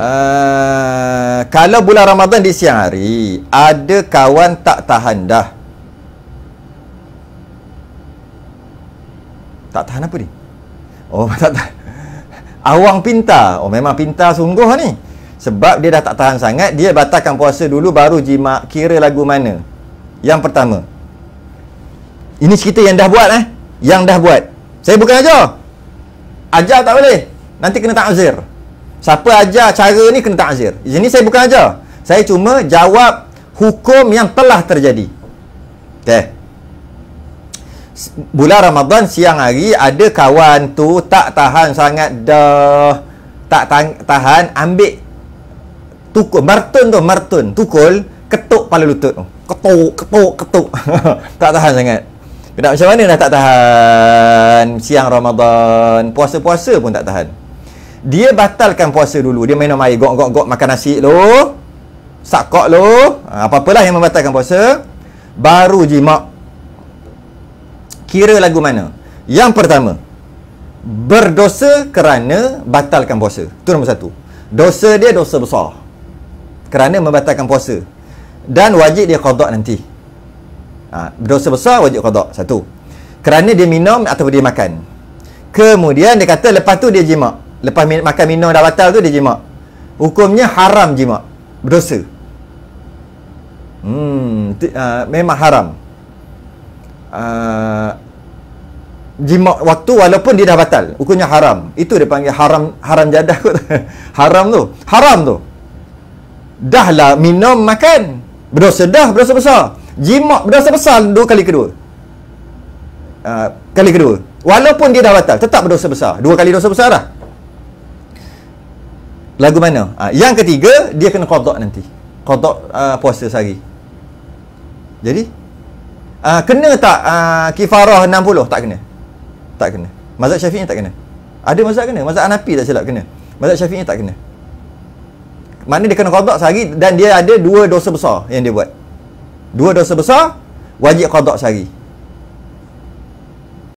Eh, kalau bulan Ramadan di siang hari, ada kawan tak tahan dah. Tak tahan apa ni? Oh, tak tahan. Awang pintar. Oh, memang pintar sungguh ni. Sebab dia dah tak tahan sangat, dia batalkan puasa dulu baru jima kira lagu mana. Yang pertama. Ini cerita yang dah buat eh. Yang dah buat. Saya bukan ajar. Ajar tak boleh. Nanti kena tak azir. Siapa ajar cara ni kena ta'zir. Ini saya bukan ajar. Saya cuma jawab hukum yang telah terjadi. Okay. Bulan Ramadan siang hari ada kawan tu tak tahan sangat dah tak tahan ambil tukul martun tu martun tukul ketuk pala lutut tu. Ketuk ketuk ketuk. tak tahan sangat. Kenapa macam mana dah tak tahan siang Ramadan puasa-puasa pun tak tahan dia batalkan puasa dulu dia minum air gok gok gok makan nasi lo sakok lo ha, apa-apalah yang membatalkan puasa baru jima kira lagu mana yang pertama berdosa kerana batalkan puasa itu nombor satu dosa dia dosa besar kerana membatalkan puasa dan wajib dia kodok nanti ha, dosa besar wajib kodok satu kerana dia minum atau dia makan kemudian dia kata lepas tu dia jimak lepas min- makan minum dah batal tu dia jima hukumnya haram jimak berdosa hmm uh, memang haram uh, ah, jima waktu walaupun dia dah batal hukumnya haram itu dia panggil haram haram jadah kot haram tu haram tu Dah lah minum makan berdosa dah berdosa besar jimak berdosa besar dua kali kedua uh, kali kedua walaupun dia dah batal tetap berdosa besar dua kali dosa besar lah Lagu mana? Ha, yang ketiga dia kena qada nanti. Qada uh, puasa sehari. Jadi uh, kena tak uh, kifarah 60 tak kena. Tak kena. Mazhab Syafi'i tak kena. Ada mazhab kena. Mazhab Hanafi tak silap kena. Mazhab Syafi'i tak kena. Mana dia kena qada sehari dan dia ada dua dosa besar yang dia buat. Dua dosa besar wajib qada sehari.